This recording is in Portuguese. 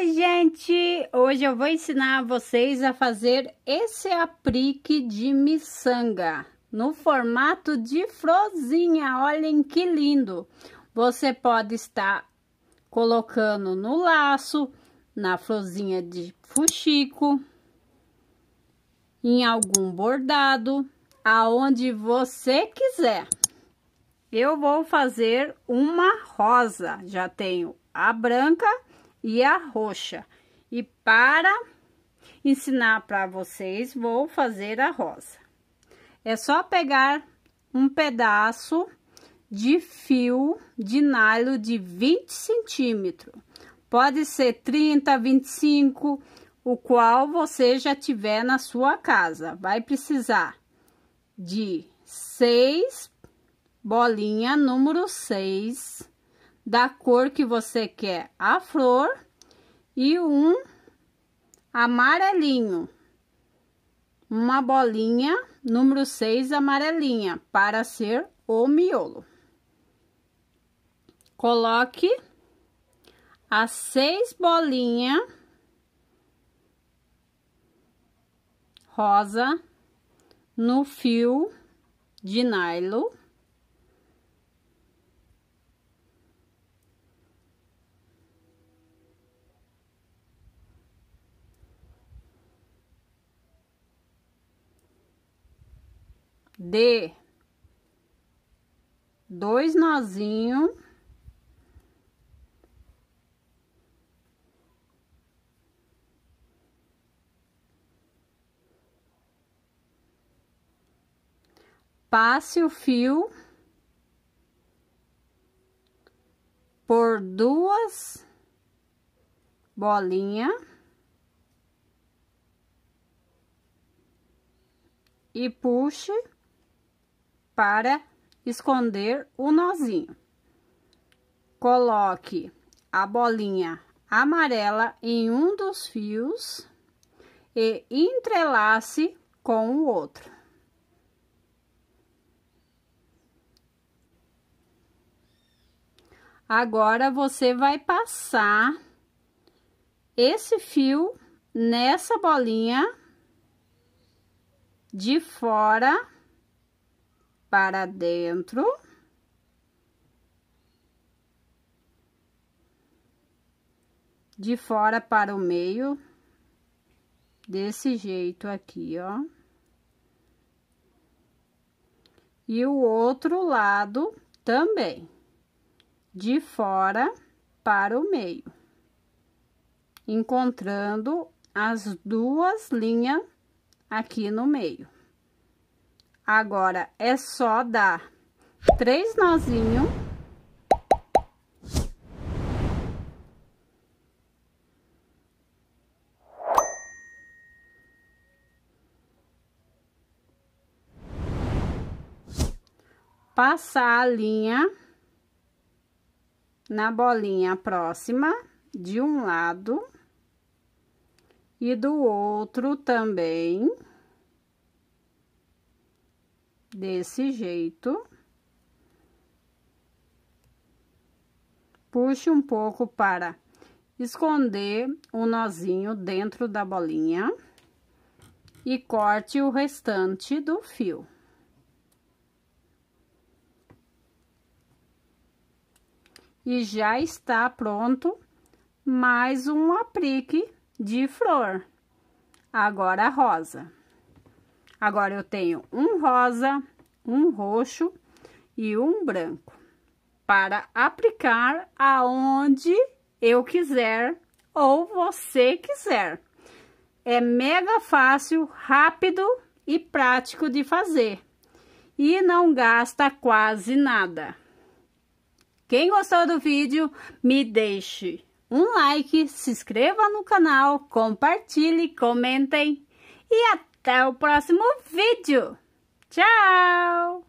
Oi, gente! Hoje eu vou ensinar vocês a fazer esse aplique de miçanga no formato de frozinha. Olhem que lindo! Você pode estar colocando no laço, na florzinha de fuxico, em algum bordado, aonde você quiser. Eu vou fazer uma rosa. Já tenho a branca e a roxa. E para ensinar para vocês, vou fazer a rosa. É só pegar um pedaço de fio de nylon de 20 centímetros. Pode ser 30, 25, o qual você já tiver na sua casa. Vai precisar de seis bolinha número 6 da cor que você quer a flor e um amarelinho. Uma bolinha número 6 amarelinha para ser o miolo. Coloque as seis bolinhas rosa no fio de nylon de dois nozinho passe o fio por duas bolinha e puxe para esconder o nozinho. Coloque a bolinha amarela em um dos fios e entrelace com o outro. Agora, você vai passar esse fio nessa bolinha de fora para dentro. De fora para o meio, desse jeito aqui, ó. E o outro lado também, de fora para o meio. Encontrando as duas linhas aqui no meio. Agora, é só dar três nozinhos. Passar a linha na bolinha próxima de um lado e do outro também desse jeito. Puxe um pouco para esconder o nozinho dentro da bolinha e corte o restante do fio. E já está pronto mais um aplique de flor. Agora rosa. Agora eu tenho um rosa, um roxo e um branco, para aplicar aonde eu quiser ou você quiser. É mega fácil, rápido e prático de fazer e não gasta quase nada. Quem gostou do vídeo, me deixe um like, se inscreva no canal, compartilhe, comentem e até o próximo vídeo! Tchau!